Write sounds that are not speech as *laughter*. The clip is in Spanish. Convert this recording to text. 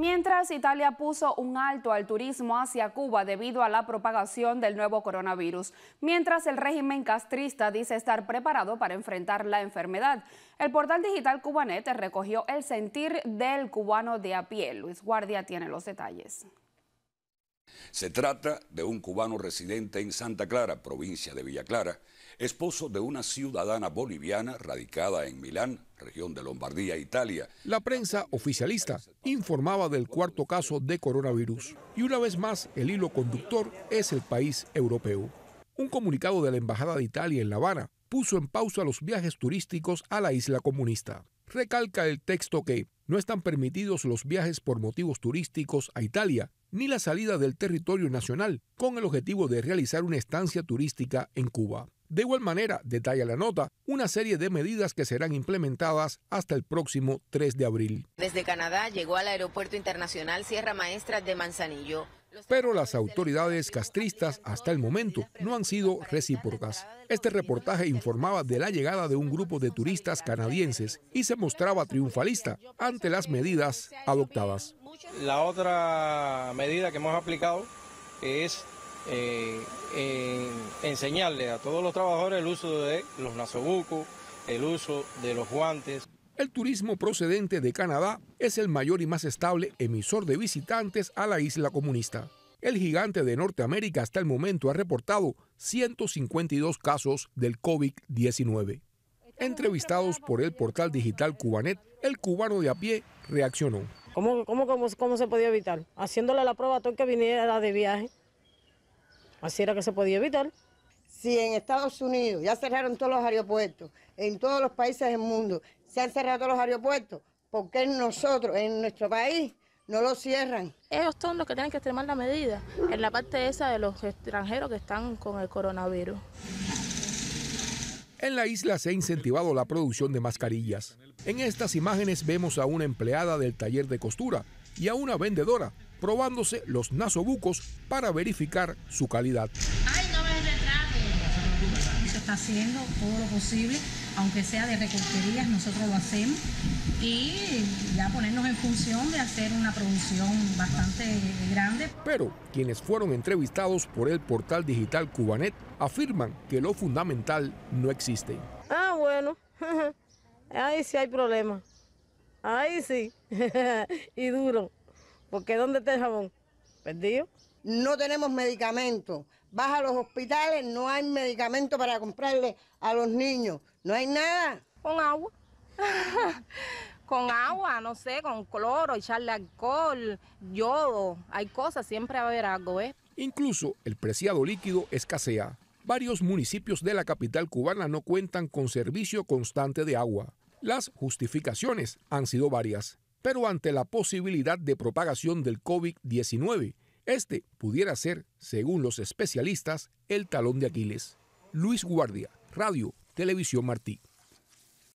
Mientras Italia puso un alto al turismo hacia Cuba debido a la propagación del nuevo coronavirus, mientras el régimen castrista dice estar preparado para enfrentar la enfermedad, el portal digital Cubanet recogió el sentir del cubano de a pie. Luis Guardia tiene los detalles. Se trata de un cubano residente en Santa Clara, provincia de Villa Clara, esposo de una ciudadana boliviana radicada en Milán, región de Lombardía, Italia. La prensa oficialista informaba del cuarto caso de coronavirus y una vez más el hilo conductor es el país europeo. Un comunicado de la Embajada de Italia en La Habana puso en pausa los viajes turísticos a la isla comunista recalca el texto que no están permitidos los viajes por motivos turísticos a Italia ni la salida del territorio nacional con el objetivo de realizar una estancia turística en Cuba. De igual manera, detalla la nota, una serie de medidas que serán implementadas hasta el próximo 3 de abril. Desde Canadá llegó al Aeropuerto Internacional Sierra Maestra de Manzanillo pero las autoridades castristas hasta el momento no han sido recíprocas. Este reportaje informaba de la llegada de un grupo de turistas canadienses y se mostraba triunfalista ante las medidas adoptadas. La otra medida que hemos aplicado es eh, enseñarle a todos los trabajadores el uso de los nazobucos, el uso de los guantes. El turismo procedente de Canadá es el mayor y más estable emisor de visitantes a la isla comunista. El gigante de Norteamérica hasta el momento ha reportado 152 casos del COVID-19. Entrevistados por el portal digital Cubanet, el cubano de a pie reaccionó. ¿Cómo, se podía evitar? Haciéndole la prueba a todo el que viniera de viaje. Así era que se podía evitar. Si en Estados Unidos ya cerraron todos los aeropuertos, en todos los países del mundo se han cerrado todos los aeropuertos, ¿por qué nosotros, en nuestro país, no lo cierran? Ellos son los que tienen que extremar la medida en la parte esa de los extranjeros que están con el coronavirus. En la isla se ha incentivado la producción de mascarillas. En estas imágenes vemos a una empleada del taller de costura y a una vendedora probándose los nasobucos para verificar su calidad haciendo todo lo posible, aunque sea de recorterías, nosotros lo hacemos y ya ponernos en función de hacer una producción bastante grande. Pero quienes fueron entrevistados por el portal digital Cubanet afirman que lo fundamental no existe. Ah, bueno, *laughs* ahí sí hay problema, ahí sí, *laughs* y duro, porque ¿dónde está el jabón? Perdido. No tenemos medicamentos vas a los hospitales, no hay medicamento para comprarle a los niños, no hay nada. Con agua. *laughs* con agua, no sé, con cloro, echarle alcohol, yodo, hay cosas, siempre va a haber algo, ¿eh? Incluso el preciado líquido escasea. Varios municipios de la capital cubana no cuentan con servicio constante de agua. Las justificaciones han sido varias, pero ante la posibilidad de propagación del COVID-19, este pudiera ser, según los especialistas, el talón de Aquiles. Luis Guardia, Radio, Televisión Martí.